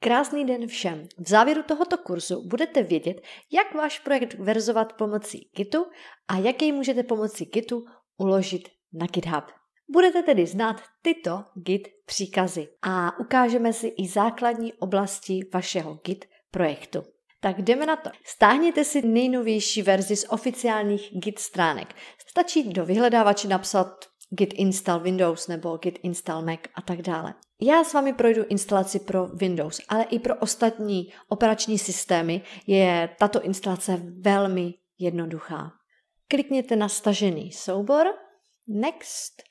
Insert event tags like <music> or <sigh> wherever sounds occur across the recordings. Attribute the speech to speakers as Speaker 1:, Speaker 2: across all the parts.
Speaker 1: Krásný den všem. V závěru tohoto kurzu budete vědět, jak váš projekt verzovat pomocí Gitu a jak jej můžete pomocí Gitu uložit na GitHub. Budete tedy znát tyto Git příkazy a ukážeme si i základní oblasti vašeho Git projektu. Tak jdeme na to. Stáhněte si nejnovější verzi z oficiálních Git stránek. Stačí do vyhledávače napsat Git install Windows nebo Git install Mac a tak dále. Já s vámi projdu instalaci pro Windows, ale i pro ostatní operační systémy je tato instalace velmi jednoduchá. Klikněte na stažený soubor, Next,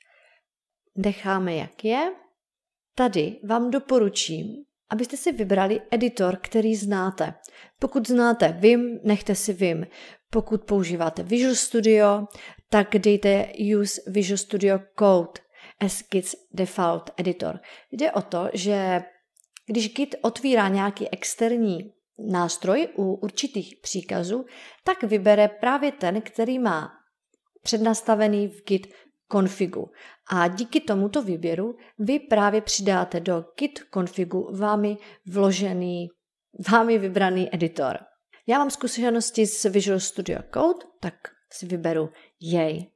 Speaker 1: necháme jak je. Tady vám doporučím, abyste si vybrali editor, který znáte. Pokud znáte Vim, nechte si Vim. Pokud používáte Visual Studio, tak dejte Use Visual Studio Code as Git's Default Editor. Jde o to, že když Git otvírá nějaký externí nástroj u určitých příkazů, tak vybere právě ten, který má přednastavený v Git konfigu. A díky tomuto výběru vy právě přidáte do Git konfigu vámi vložený, vámi vybraný editor. Já mám zkušenosti s Visual Studio Code, tak si vyberu jej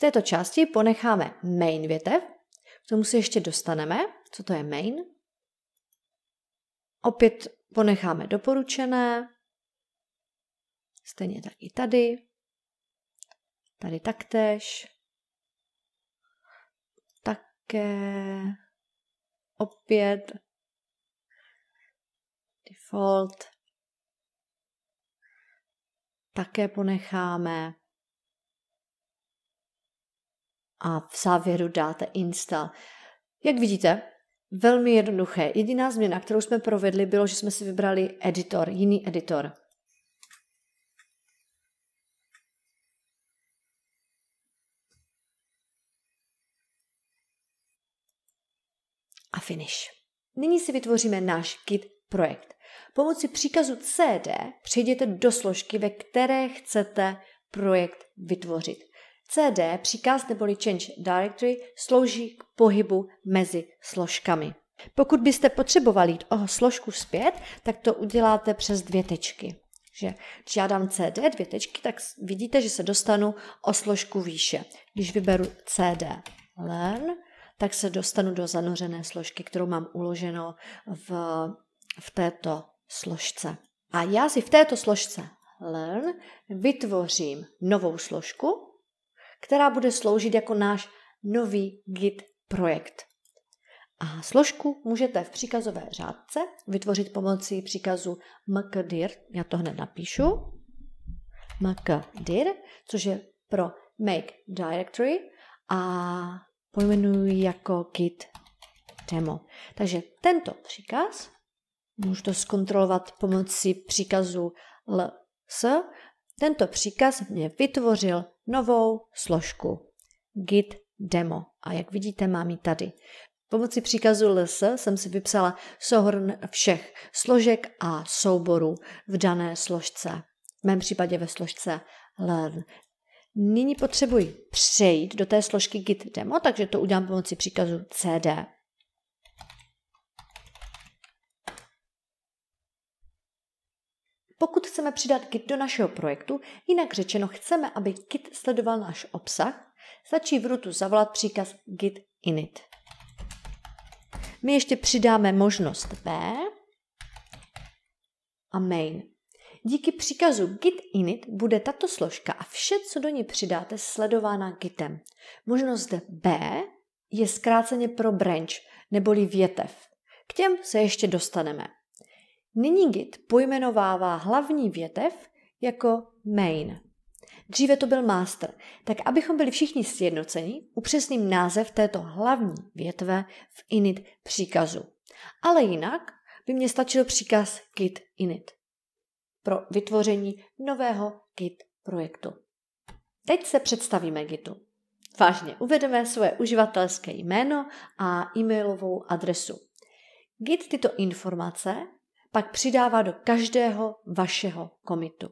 Speaker 1: této části ponecháme main větev, k tomu se ještě dostaneme, co to je main. Opět ponecháme doporučené, stejně tak i tady, tady taktéž, také opět default, také ponecháme a v závěru dáte install. Jak vidíte, velmi jednoduché. Jediná změna, kterou jsme provedli, bylo, že jsme si vybrali editor, jiný editor. A finish. Nyní si vytvoříme náš Git projekt. Pomocí příkazu CD přejděte do složky, ve které chcete projekt vytvořit. CD, příkaz neboli Change Directory, slouží k pohybu mezi složkami. Pokud byste potřebovali jít o složku zpět, tak to uděláte přes dvě tečky. Že, když já dám CD dvě tečky, tak vidíte, že se dostanu o složku výše. Když vyberu CD Learn, tak se dostanu do zanořené složky, kterou mám uloženo v, v této složce. A já si v této složce Learn vytvořím novou složku, která bude sloužit jako náš nový Git projekt. A složku můžete v příkazové řádce vytvořit pomocí příkazu mkdir, já to hned napíšu, mkdir, což je pro make directory a pojmenuji jako git demo. Takže tento příkaz, můžu to zkontrolovat pomocí příkazu ls, tento příkaz mě vytvořil novou složku Git demo. A jak vidíte, mám ji tady. Pomocí příkazu ls jsem si vypsala souhrn všech složek a souborů v dané složce. V mém případě ve složce learn. Nyní potřebuji přejít do té složky git demo, takže to udělám pomocí příkazu cd. pokud chceme přidat Git do našeho projektu, jinak řečeno chceme, aby Git sledoval náš obsah, stačí v rutu zavolat příkaz git init. My ještě přidáme možnost B a main. Díky příkazu git init bude tato složka a vše, co do ní přidáte, sledována gitem. Možnost B je zkráceně pro branch, neboli větev. K těm se ještě dostaneme. Nyní Git pojmenovává hlavní větev jako main. Dříve to byl master, tak abychom byli všichni sjednoceni, upřesním název této hlavní větve v init příkazu. Ale jinak by mě stačil příkaz git init pro vytvoření nového git projektu. Teď se představíme Gitu. Vážně uvedeme svoje uživatelské jméno a e-mailovou adresu. Git tyto informace pak přidává do každého vašeho komitu.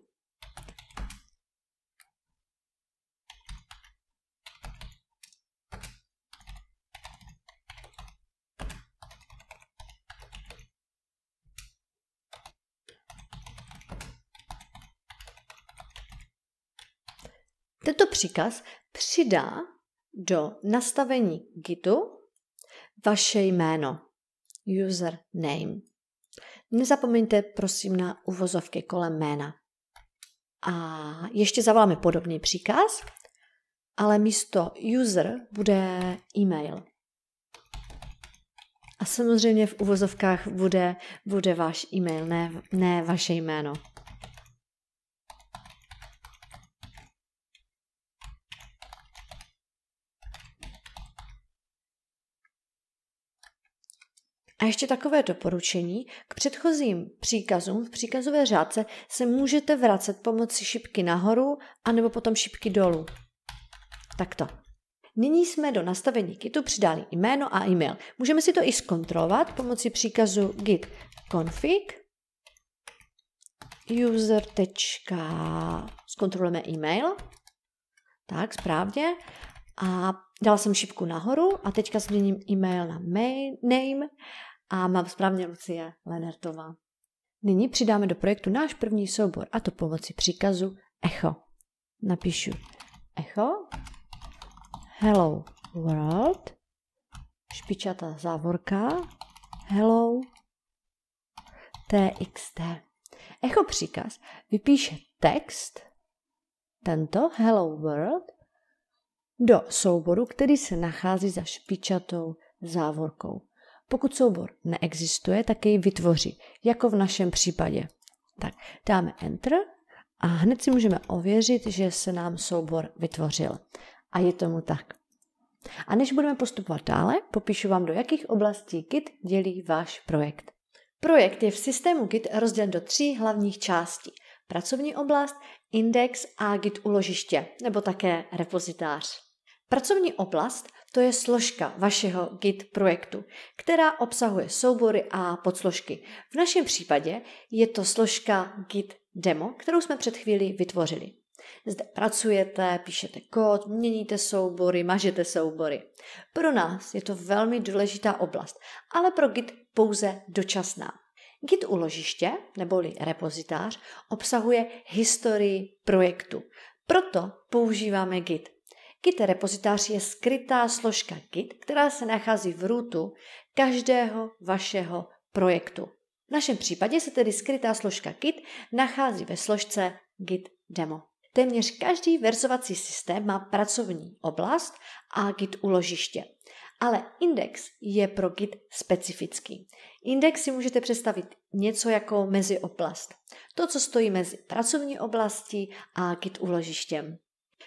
Speaker 1: Tento příkaz přidá do nastavení Gitu vaše jméno, username. Nezapomeňte prosím na uvozovky kolem jména. A ještě zavoláme podobný příkaz, ale místo user bude e-mail. A samozřejmě v uvozovkách bude, bude váš e-mail, ne, ne vaše jméno. A ještě takové doporučení. K předchozím příkazům v příkazové řádce se můžete vracet pomocí šipky nahoru anebo potom šipky dolů. Takto. Nyní jsme do nastavení kitu přidali jméno a e-mail. Můžeme si to i zkontrolovat pomocí příkazu git config user. Zkontrolujeme e-mail. Tak, správně. A dala jsem šipku nahoru a teďka změním e-mail na main name a mám správně Lucie Lenertová. Nyní přidáme do projektu náš první soubor a to pomocí příkazu echo. Napíšu echo, hello world, Špičata závorka, hello txt. Echo příkaz vypíše text, tento hello world, do souboru, který se nachází za špičatou závorkou. Pokud soubor neexistuje, tak jej vytvoří, jako v našem případě. Tak dáme Enter a hned si můžeme ověřit, že se nám soubor vytvořil. A je tomu tak. A než budeme postupovat dále, popíšu vám, do jakých oblastí Git dělí váš projekt. Projekt je v systému Git rozdělen do tří hlavních částí. Pracovní oblast, index a Git uložiště, nebo také repozitář. Pracovní oblast to je složka vašeho Git projektu, která obsahuje soubory a podsložky. V našem případě je to složka Git demo, kterou jsme před chvíli vytvořili. Zde pracujete, píšete kód, měníte soubory, mažete soubory. Pro nás je to velmi důležitá oblast, ale pro Git pouze dočasná. Git uložiště, neboli repozitář, obsahuje historii projektu. Proto používáme Git. Git repozitář je skrytá složka Git, která se nachází v rootu každého vašeho projektu. V našem případě se tedy skrytá složka Git nachází ve složce Git demo. Téměř každý verzovací systém má pracovní oblast a Git uložiště. Ale index je pro Git specifický. Index si můžete představit něco jako mezioblast. To, co stojí mezi pracovní oblastí a Git uložištěm.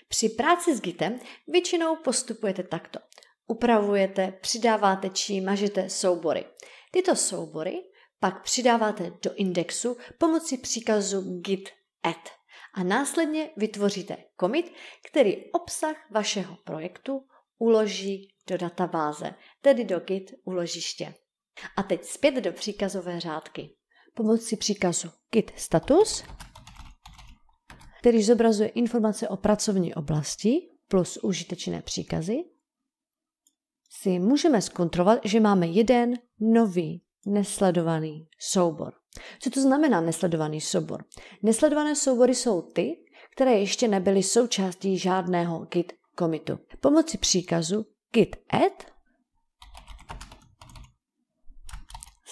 Speaker 1: Při práci s Gitem většinou postupujete takto. Upravujete, přidáváte či mažete soubory. Tyto soubory pak přidáváte do indexu pomocí příkazu git add a následně vytvoříte commit, který obsah vašeho projektu uloží do databáze, tedy do git uložiště. A teď zpět do příkazové řádky. Pomocí příkazu git status který zobrazuje informace o pracovní oblasti plus užitečné příkazy, si můžeme zkontrolovat, že máme jeden nový nesledovaný soubor. Co to znamená nesledovaný soubor? Nesledované soubory jsou ty, které ještě nebyly součástí žádného git commitu. Pomocí příkazu git add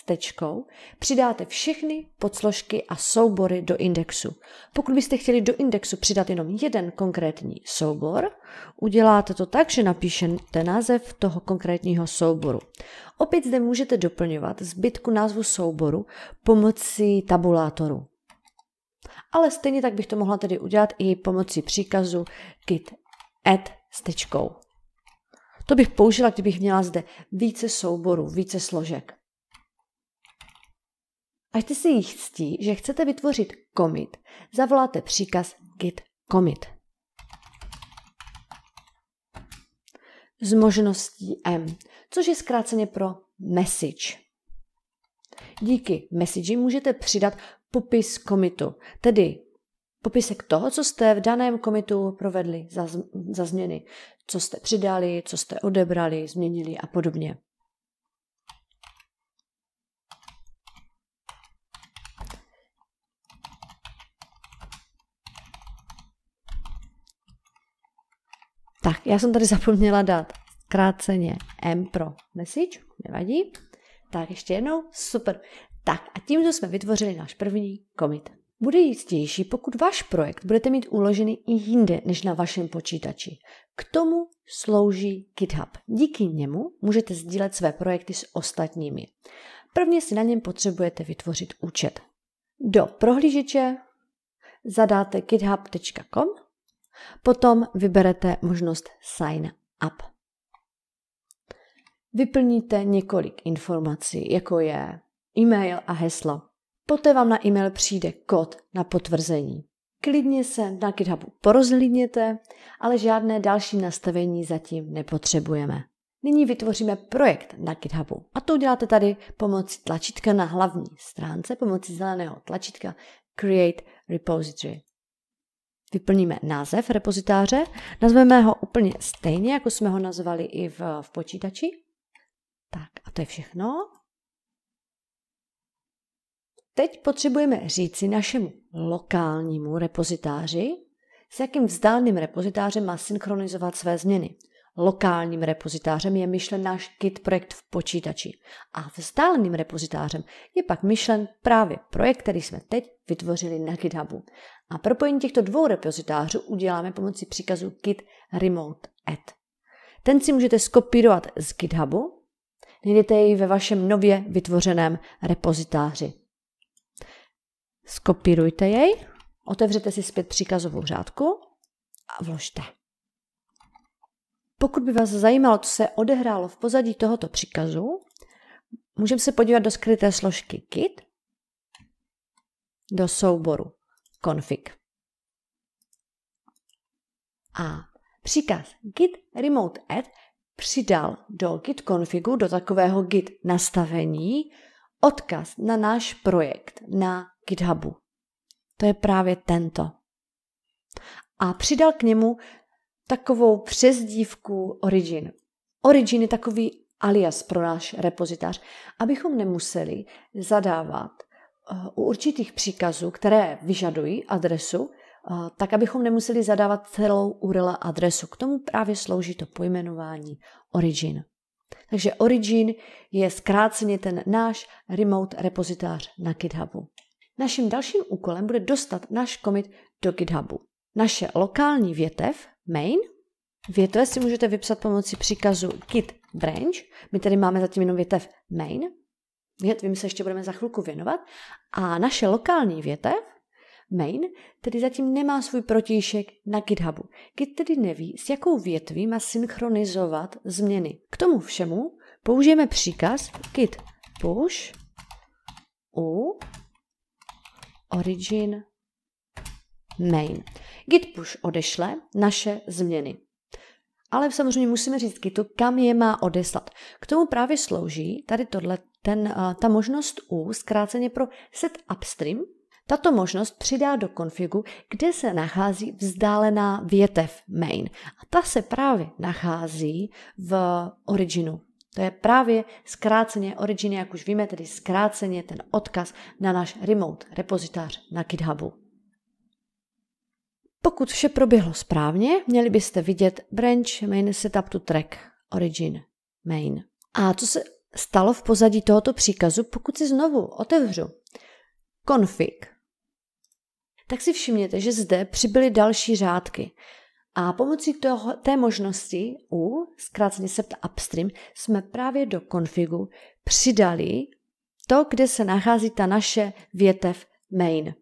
Speaker 1: tečkou přidáte všechny podsložky a soubory do indexu. Pokud byste chtěli do indexu přidat jenom jeden konkrétní soubor, uděláte to tak, že napíšete název toho konkrétního souboru. Opět zde můžete doplňovat zbytku názvu souboru pomocí tabulátoru. Ale stejně tak bych to mohla tedy udělat i pomocí příkazu git add s tečkou. To bych použila, kdybych měla zde více souborů, více složek. Až jste si jich ctí, že chcete vytvořit commit, zavoláte příkaz git commit. S možností M, což je zkráceně pro message. Díky message můžete přidat popis komitu, tedy popisek toho, co jste v daném komitu provedli za, za změny, co jste přidali, co jste odebrali, změnili a podobně. Já jsem tady <laughs> zapomněla dát kráceně M pro message, nevadí. Tak ještě jednou, super. Tak a tím co jsme vytvořili náš první commit. Bude jistější, pokud váš projekt budete mít uložený i jinde než na vašem počítači. K tomu slouží GitHub. Díky němu můžete sdílet své projekty s ostatními. Prvně si na něm potřebujete vytvořit účet. Do prohlížeče zadáte github.com Potom vyberete možnost Sign up. Vyplníte několik informací, jako je e-mail a heslo. Poté vám na e-mail přijde kód na potvrzení. Klidně se na GitHubu porozhlídněte, ale žádné další nastavení zatím nepotřebujeme. Nyní vytvoříme projekt na GitHubu a to uděláte tady pomocí tlačítka na hlavní stránce, pomocí zeleného tlačítka Create Repository vyplníme název repozitáře, nazveme ho úplně stejně, jako jsme ho nazvali i v, v počítači. Tak a to je všechno. Teď potřebujeme říci našemu lokálnímu repozitáři, s jakým vzdáleným repozitářem má synchronizovat své změny. Lokálním repozitářem je myšlen náš Git projekt v počítači a vzdáleným repozitářem je pak myšlen právě projekt, který jsme teď vytvořili na GitHubu. A propojení těchto dvou repozitářů uděláme pomocí příkazu git remote add. Ten si můžete skopírovat z GitHubu, najdete jej ve vašem nově vytvořeném repozitáři. Skopírujte jej, otevřete si zpět příkazovou řádku a vložte. Pokud by vás zajímalo, co se odehrálo v pozadí tohoto příkazu, můžeme se podívat do skryté složky Git, do souboru config. A příkaz git remote add přidal do git configu, do takového git nastavení, odkaz na náš projekt na GitHubu. To je právě tento. A přidal k němu takovou přezdívku Origin. Origin je takový alias pro náš repozitář, abychom nemuseli zadávat eh, u určitých příkazů, které vyžadují adresu, eh, tak abychom nemuseli zadávat celou URL adresu. K tomu právě slouží to pojmenování Origin. Takže Origin je zkráceně ten náš remote repozitář na GitHubu. Naším dalším úkolem bude dostat náš commit do GitHubu. Naše lokální větev main. Větev si můžete vypsat pomocí příkazu git branch. My tady máme zatím jenom větev main. Větvím se ještě budeme za chvilku věnovat. A naše lokální větev main tedy zatím nemá svůj protějšek na GitHubu. Git tedy neví, s jakou větví má synchronizovat změny. K tomu všemu použijeme příkaz git push u origin main. Git push odešle naše změny. Ale samozřejmě musíme říct Gitu, kam je má odeslat. K tomu právě slouží tady tohle, ten, ta možnost U, zkráceně pro set upstream. Tato možnost přidá do konfigu, kde se nachází vzdálená větev main. A ta se právě nachází v originu. To je právě zkráceně origin, jak už víme, tedy zkráceně ten odkaz na náš remote repozitář na GitHubu. Pokud vše proběhlo správně, měli byste vidět branch main setup to track origin main. A co se stalo v pozadí tohoto příkazu, pokud si znovu otevřu config, tak si všimněte, že zde přibyly další řádky. A pomocí toho, té možnosti u, zkráceně sept upstream, jsme právě do konfigu přidali to, kde se nachází ta naše větev main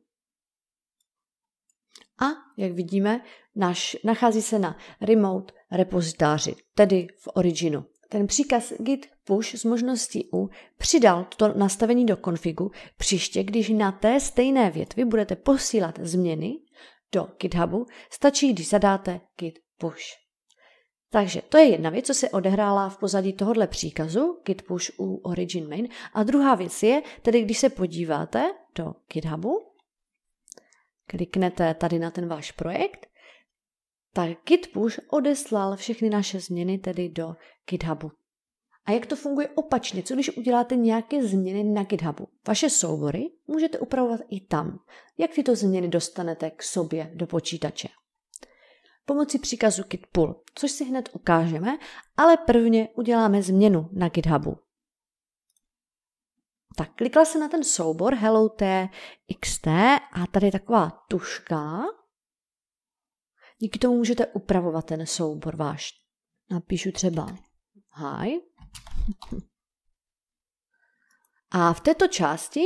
Speaker 1: a, jak vidíme, naš, nachází se na remote repozitáři, tedy v originu. Ten příkaz git push s možností u přidal toto nastavení do konfigu příště, když na té stejné větvi budete posílat změny do GitHubu, stačí, když zadáte git push. Takže to je jedna věc, co se odehrála v pozadí tohohle příkazu, git push u origin main. A druhá věc je, tedy když se podíváte do GitHubu, kliknete tady na ten váš projekt, tak Git Push odeslal všechny naše změny tedy do GitHubu. A jak to funguje opačně? Co když uděláte nějaké změny na GitHubu? Vaše soubory můžete upravovat i tam. Jak tyto změny dostanete k sobě do počítače? Pomocí příkazu git pull, což si hned ukážeme, ale prvně uděláme změnu na GitHubu. Tak klikla jsem na ten soubor Hello TXT a tady je taková tuška. Díky tomu můžete upravovat ten soubor váš. Napíšu třeba hi. A v této části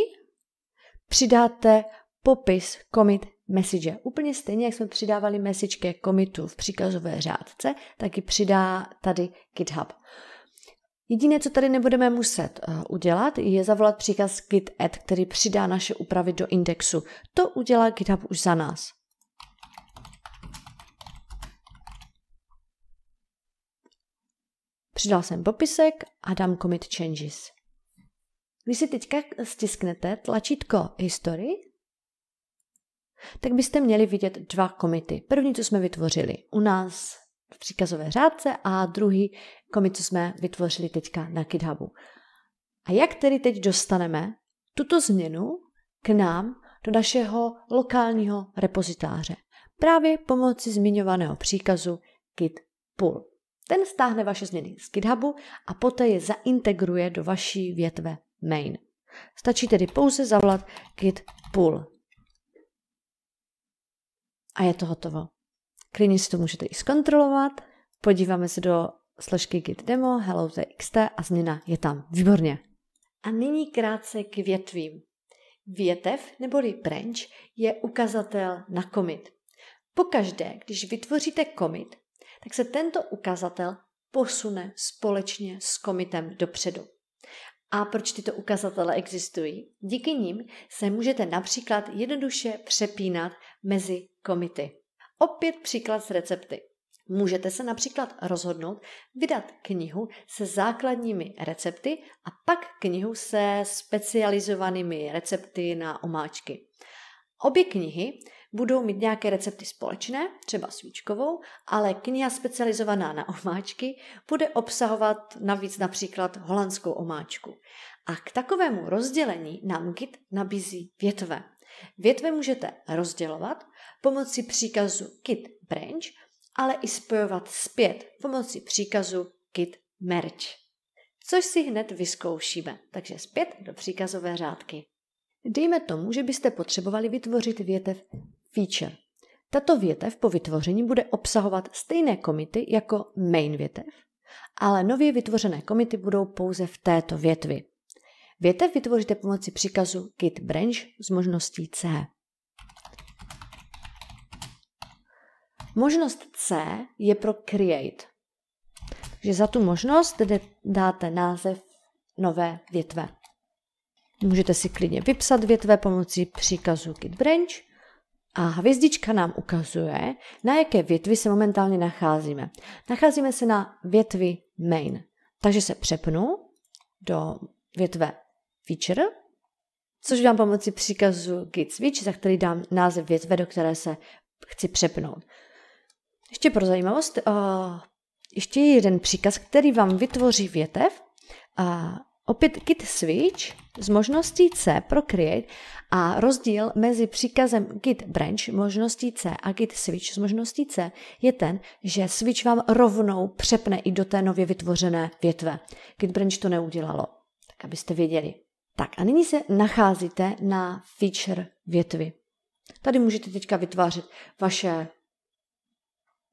Speaker 1: přidáte popis commit message. Úplně stejně, jak jsme přidávali message ke commitu v příkazové řádce, tak ji přidá tady GitHub. Jediné, co tady nebudeme muset eh, udělat, je zavolat příkaz git add, který přidá naše úpravy do indexu. To udělá GitHub už za nás. Přidal jsem popisek a dám commit changes. Když si teďka stisknete tlačítko History, tak byste měli vidět dva komity. První, co jsme vytvořili u nás v příkazové řádce a druhý komit, co jsme vytvořili teďka na GitHubu. A jak tedy teď dostaneme tuto změnu k nám do našeho lokálního repozitáře? Právě pomocí zmiňovaného příkazu git pull. Ten stáhne vaše změny z GitHubu a poté je zaintegruje do vaší větve main. Stačí tedy pouze zavolat git pull. A je to hotovo. Klidně si to můžete i zkontrolovat. Podíváme se do složky git demo, hello txt a změna je tam. Výborně. A nyní krátce k větvím. Větev neboli branch je ukazatel na commit. Pokaždé, když vytvoříte commit, tak se tento ukazatel posune společně s komitem dopředu. A proč tyto ukazatele existují? Díky nim se můžete například jednoduše přepínat mezi komity. Opět příklad z recepty. Můžete se například rozhodnout vydat knihu se základními recepty a pak knihu se specializovanými recepty na omáčky. Obě knihy budou mít nějaké recepty společné, třeba svíčkovou, ale kniha specializovaná na omáčky bude obsahovat navíc například holandskou omáčku. A k takovému rozdělení nám Git nabízí větve. Větve můžete rozdělovat pomocí příkazu git branch, ale i spojovat zpět pomocí příkazu git merge. Což si hned vyzkoušíme, takže zpět do příkazové řádky. Dejme tomu, že byste potřebovali vytvořit větev feature. Tato větev po vytvoření bude obsahovat stejné komity jako main větev, ale nově vytvořené komity budou pouze v této větvi. Větev vytvoříte pomocí příkazu git branch s možností C. Možnost C je pro create. Takže za tu možnost tedy dáte název nové větve. Můžete si klidně vypsat větve pomocí příkazu git branch a hvězdička nám ukazuje, na jaké větvi se momentálně nacházíme. Nacházíme se na větvi main. Takže se přepnu do větve feature, což dám pomocí příkazu git switch, za který dám název větve, do které se chci přepnout. Ještě pro zajímavost, uh, ještě jeden příkaz, který vám vytvoří větev. Uh, opět git switch s možností C pro create a rozdíl mezi příkazem git branch možností C a git switch s možností C je ten, že switch vám rovnou přepne i do té nově vytvořené větve. Git branch to neudělalo, tak abyste věděli. Tak a nyní se nacházíte na feature větvy. Tady můžete teďka vytvářet vaše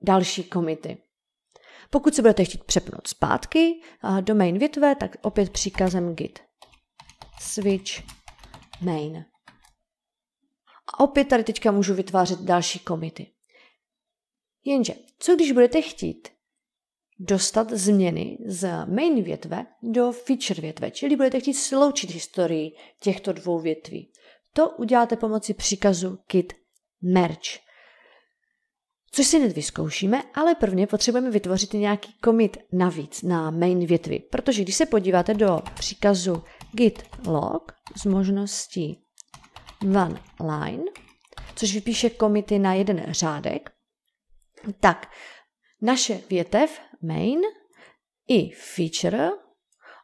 Speaker 1: další komity. Pokud se budete chtít přepnout zpátky do main větve, tak opět příkazem git switch main. A opět tady teďka můžu vytvářet další komity. Jenže, co když budete chtít dostat změny z main větve do feature větve, čili budete chtít sloučit historii těchto dvou větví. To uděláte pomocí příkazu git merge což si hned vyzkoušíme, ale prvně potřebujeme vytvořit nějaký commit navíc na main větvi, protože když se podíváte do příkazu git log z možností one line, což vypíše komity na jeden řádek, tak naše větev main i feature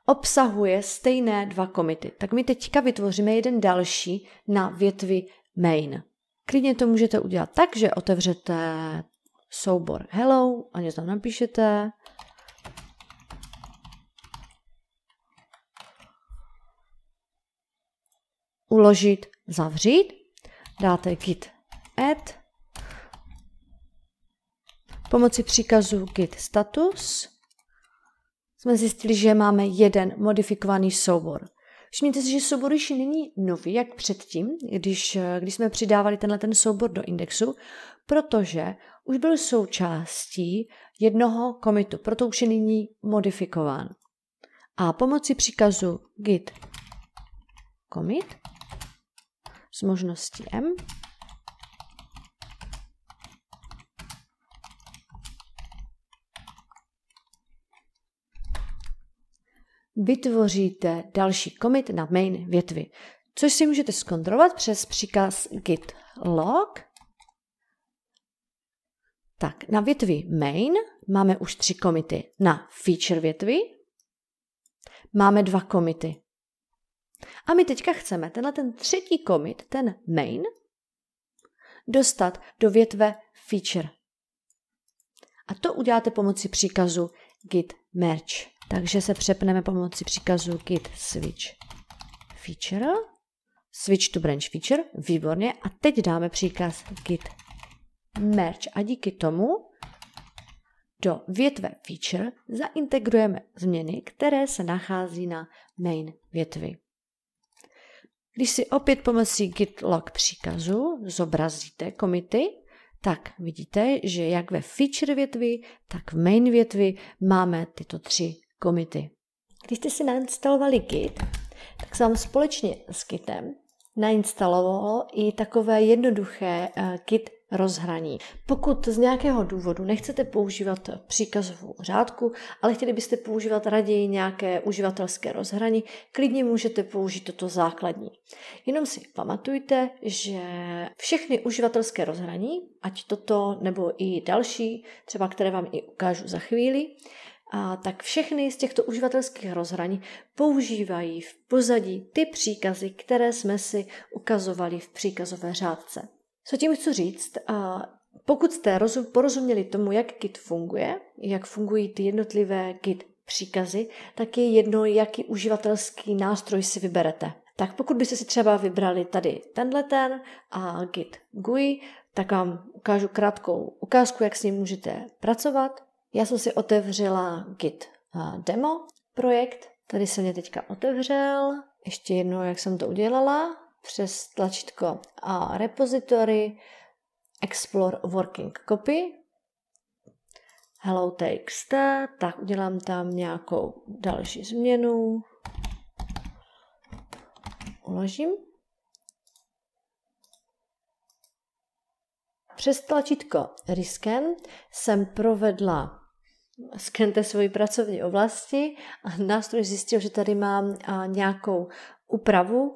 Speaker 1: obsahuje stejné dva komity. Tak my teďka vytvoříme jeden další na větvi main. Klidně to můžete udělat tak, že otevřete soubor hello a něco tam napíšete. Uložit, zavřít, dáte git add, pomocí příkazu git status jsme zjistili, že máme jeden modifikovaný soubor. Všimněte si, že soubor již není nový, jak předtím, když, když jsme přidávali tenhle ten soubor do indexu, protože už byl součástí jednoho komitu, proto už je nyní modifikován. A pomocí příkazu git commit s možností m vytvoříte další commit na main větvi, což si můžete zkontrolovat přes příkaz git log. Tak, na větvi main máme už tři komity. Na feature větvi máme dva komity. A my teďka chceme tenhle ten třetí komit, ten main, dostat do větve feature. A to uděláte pomocí příkazu git merge. Takže se přepneme pomocí příkazu git switch feature, switch to branch feature, výborně, a teď dáme příkaz git merge a díky tomu do větve feature zaintegrujeme změny, které se nachází na main větvi. Když si opět pomocí git log příkazu zobrazíte komity, tak vidíte, že jak ve feature větvi, tak v main větvi máme tyto tři komity. Když jste si nainstalovali Git, tak vám společně s Gitem nainstalovalo i takové jednoduché eh, Git rozhraní. Pokud z nějakého důvodu nechcete používat příkazovou řádku, ale chtěli byste používat raději nějaké uživatelské rozhraní, klidně můžete použít toto základní. Jenom si pamatujte, že všechny uživatelské rozhraní, ať toto nebo i další, třeba které vám i ukážu za chvíli, a tak všechny z těchto uživatelských rozhraní používají v pozadí ty příkazy, které jsme si ukazovali v příkazové řádce. Co tím chci říct? A pokud jste porozuměli tomu, jak Git funguje, jak fungují ty jednotlivé Git příkazy, tak je jedno, jaký uživatelský nástroj si vyberete. Tak pokud byste si třeba vybrali tady tenhle ten a Git GUI, tak vám ukážu krátkou ukázku, jak s ním můžete pracovat. Já jsem si otevřela Git eh, demo projekt, tady se mě teďka otevřel, ještě jednou, jak jsem to udělala, přes tlačítko a repository, explore working copy, hello txt, tak udělám tam nějakou další změnu, uložím. Přes tlačítko Risken jsem provedla skente svoji pracovní oblasti a nástroj zjistil, že tady mám nějakou úpravu,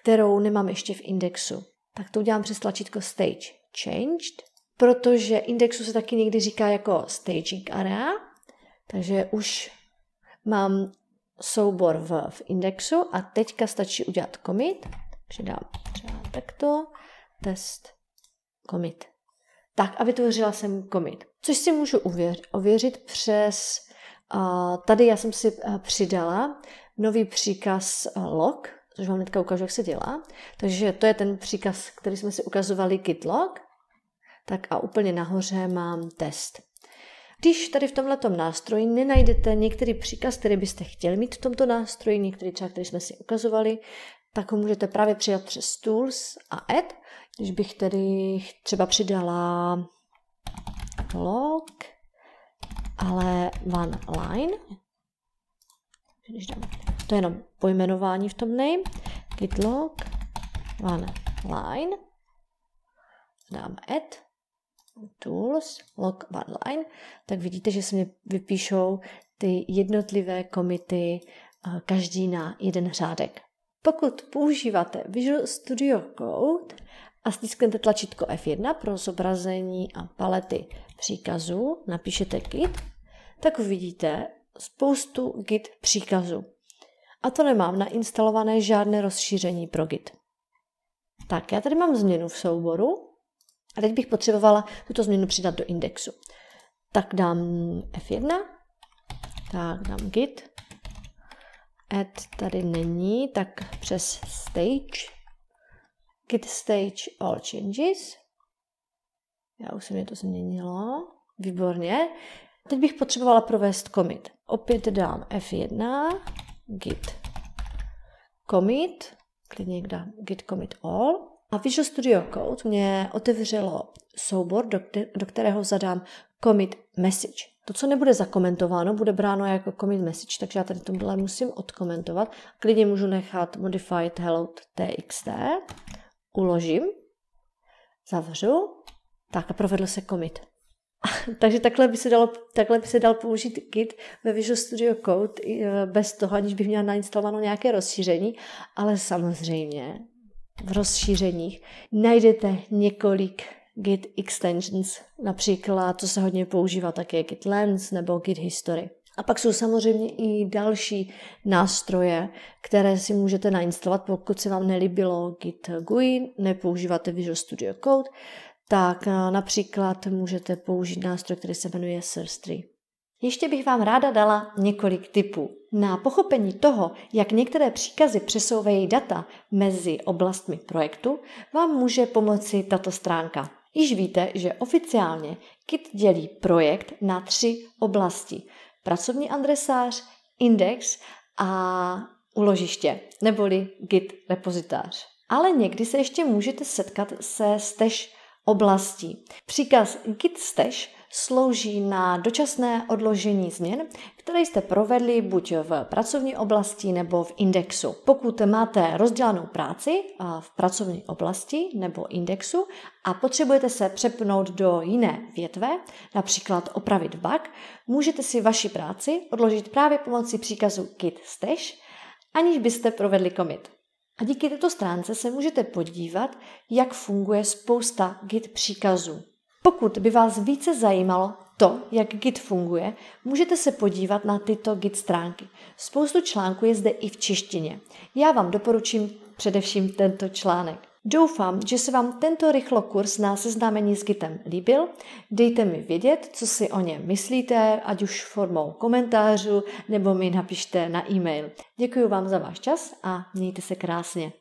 Speaker 1: kterou nemám ještě v indexu. Tak to udělám přes tlačítko Stage Changed, protože indexu se taky někdy říká jako Staging Area, takže už mám soubor v, v indexu a teďka stačí udělat commit, takže dám třeba takto, test commit. Tak a vytvořila jsem commit což si můžu uvěř, ověřit přes, tady já jsem si e, přidala nový příkaz e, log, což vám hnedka ukážu, jak se dělá. Takže to je ten příkaz, který jsme si ukazovali git log. Tak a úplně nahoře mám test. Když tady v tomto nástroji nenajdete některý příkaz, který byste chtěli mít v tomto nástroji, některý třeba, který jsme si ukazovali, tak ho můžete právě přidat přes Tools a Add. Když bych tedy třeba přidala log, ale one line. Když dám, to je jenom pojmenování v tom name. Git log, one line. Dám add, tools, log one line. Tak vidíte, že se mi vypíšou ty jednotlivé komity, eh, každý na jeden řádek. Pokud používáte Visual Studio Code a stisknete tlačítko F1 pro zobrazení a palety příkazů, napíšete git, tak uvidíte spoustu git příkazů. A to nemám nainstalované žádné rozšíření pro git. Tak, já tady mám změnu v souboru a teď bych potřebovala tuto změnu přidat do indexu. Tak dám F1, tak dám git, add tady není, tak přes stage git stage all changes. Já už se mě to změnilo. Výborně. Teď bych potřebovala provést commit. Opět dám F1, git commit, klidně dám git commit all. A Visual Studio Code mě otevřelo soubor, do, kterého zadám commit message. To, co nebude zakomentováno, bude bráno jako commit message, takže já tady tomhle musím odkomentovat. Klidně můžu nechat modified hello.txt uložím, zavřu, tak a provedl se commit. Takže takhle by, se dalo, takhle by se dal použít Git ve Visual Studio Code e, bez toho, aniž bych měla nainstalováno nějaké rozšíření, ale samozřejmě v rozšířeních najdete několik Git extensions, například, co se hodně používá, také Git Lens nebo Git History. A pak jsou samozřejmě i další nástroje, které si můžete nainstalovat, pokud se vám nelíbilo Git GUI, nepoužíváte Visual Studio Code, tak eh, například můžete použít nástroj, který se jmenuje Source 3. Ještě bych vám ráda dala několik tipů. Na pochopení toho, jak některé příkazy přesouvají data mezi oblastmi projektu, vám může pomoci tato stránka. Již víte, že oficiálně Git dělí projekt na tři oblasti pracovní adresář, index a uložiště, neboli git repozitář. Ale někdy se ještě můžete setkat se stash oblastí. Příkaz git stash slouží na dočasné odložení změn, které jste provedli buď v pracovní oblasti nebo v indexu. Pokud máte rozdělanou práci v pracovní oblasti nebo indexu a potřebujete se přepnout do jiné větve, například opravit bug, můžete si vaši práci odložit právě pomocí příkazu git stash, aniž byste provedli commit. A díky této stránce se můžete podívat, jak funguje spousta git příkazů. Pokud by vás více zajímalo to, jak Git funguje, můžete se podívat na tyto Git stránky. Spoustu článků je zde i v češtině. Já vám doporučím především tento článek. Doufám, že se vám tento rychlokurs na seznámení s Gitem líbil. Dejte mi vědět, co si o něm myslíte, ať už formou komentářů, nebo mi napište na e-mail. Děkuji vám za váš čas a mějte se krásně.